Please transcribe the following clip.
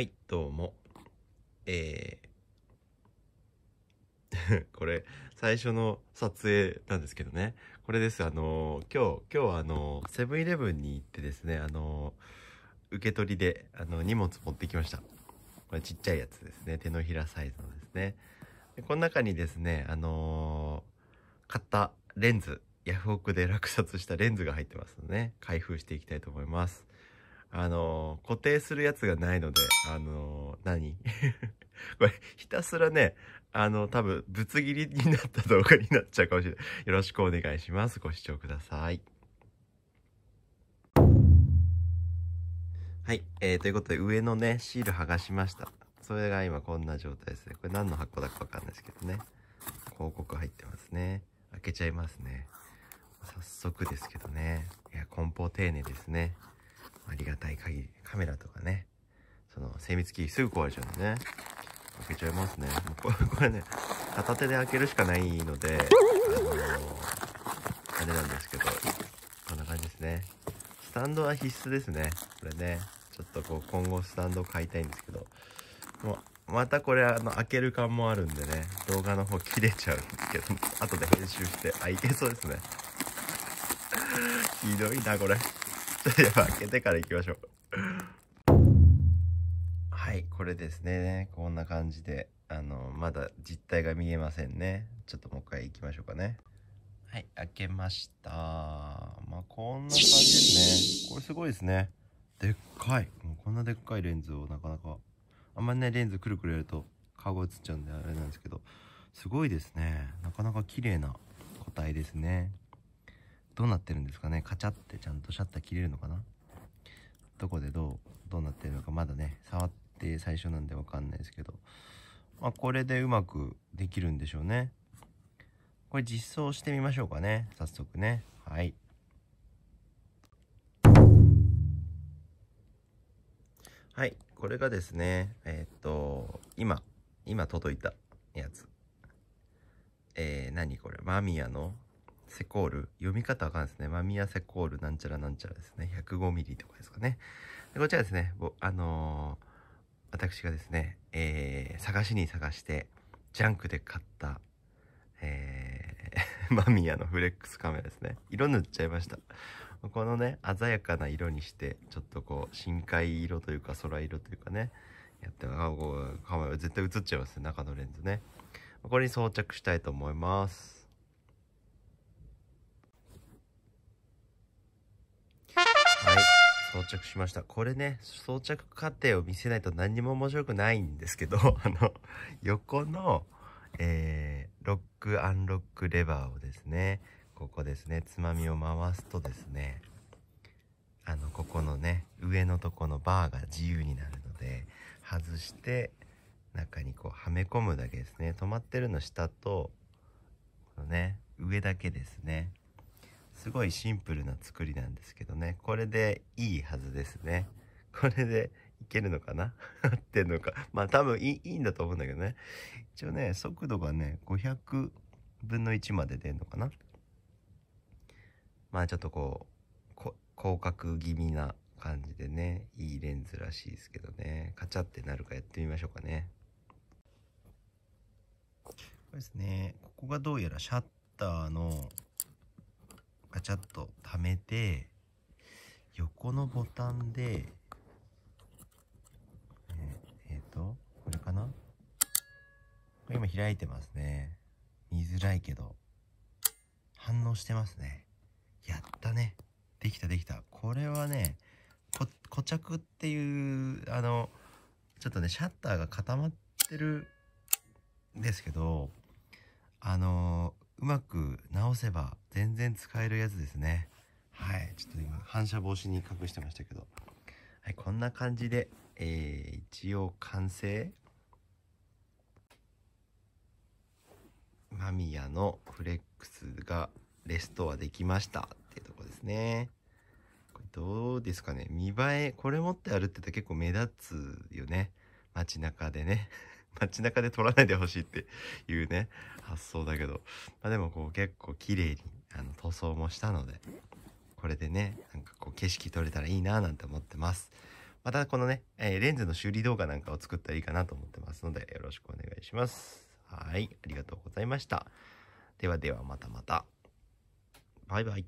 はい、どうも。えー これ、最初の撮影なんですけどね。これです。あのー、今日、今日はあのー、セブンイレブンに行ってですね、あのー、受け取りで、あの、荷物持ってきました。これちっちゃいやつですね。手のひらサイズのですね。でこの中にですね、あの買ったレンズ、ヤフオクで落札したレンズが入ってますので、ね、開封していきたいと思います。あの、固定するやつがないので、あの、何 これ、ひたすらね、あの、多分、ぶつ切りになった動画になっちゃうかもしれない。よろしくお願いします。ご視聴ください。はい、えー、ということで、上のね、シール剥がしました。それが今こんな状態ですね。これ何の箱だかわかんないですけどね。広告入ってますね。開けちゃいますね。早速ですけどね。いや、梱包丁寧ですね。ありがたい限り、カメラとかね、その精密機器すぐ壊れちゃうんでね、開けちゃいますね。もう これね、片手で開けるしかないので、あのー、あれなんですけど、こんな感じですね。スタンドは必須ですね。これね、ちょっとこう、今後スタンドを買いたいんですけど、もう、またこれ、あの、開ける感もあるんでね、動画の方切れちゃうんですけど、後で編集して、あ、いけそうですね。ひどいな、これ。で は開けてから行きましょうはいこれですねこんな感じであのまだ実体が見えませんねちょっともう一回行きましょうかねはい開けましたまあこんな感じですねこれすごいですねでっかいもうこんなでっかいレンズをなかなかあんまりねレンズくるくるやると顔が映っちゃうんであれなんですけどすごいですねなかなか綺麗な個体ですねどうなってるんですかねカチャってちゃんとシャッター切れるのかなどこでどう、どうなってるのかまだね、触って最初なんでわかんないですけど。まあ、これでうまくできるんでしょうね。これ実装してみましょうかね。早速ね。はい。はい。これがですね、えー、っと、今、今届いたやつ。えー、何これマミヤのセコール、読み方わかんないですね。マミヤセコールなんちゃらなんちゃらですね。105ミリとかですかね。でこちらですね、あのー、私がですね、えー、探しに探して、ジャンクで買った、えー、マミヤのフレックスカメラですね。色塗っちゃいました。このね、鮮やかな色にして、ちょっとこう、深海色というか空色というかね、やって、あ、こう、カメラ絶対映っちゃいますね、中のレンズね。これに装着したいと思います。装着しました。これね、装着過程を見せないと何にも面白くないんですけど、あの、横の、えー、ロックアンロックレバーをですね、ここですね、つまみを回すとですね、あの、ここのね、上のとこのバーが自由になるので、外して、中にこう、はめ込むだけですね。止まってるの下と、このね、上だけですね。すごいシンプルな作りなんですけどねこれでいいはずですねこれでいけるのかな 合ってんのかまあ多分いいんだと思うんだけどね一応ね速度がね500分の1まで出んのかなまあちょっとこう広角気味な感じでねいいレンズらしいですけどねカチャってなるかやってみましょうかねこれですねここがどうやらシャッターのガチャッと貯めて、横のボタンで、えっ、ー、と、これかなこれ今開いてますね。見づらいけど、反応してますね。やったね。できたできた。これはね、こ、固着っていう、あの、ちょっとね、シャッターが固まってるんですけど、あのうまく直せば全然使えるやつですね。はい。ちょっと今、反射防止に隠してましたけど。はい、こんな感じで、えー、一応完成。マミヤのフレックスがレストアできましたっていうとこですね。これどうですかね見栄え、これ持って歩ってたら結構目立つよね。街中でね。街中で撮らないでほしいっていうね、発想だけど。まあでもこう結構綺麗に、あの、塗装もしたので、これでね、なんかこう景色撮れたらいいななんて思ってます。またこのね、えー、レンズの修理動画なんかを作ったらいいかなと思ってますので、よろしくお願いします。はい、ありがとうございました。ではではまたまた。バイバイ。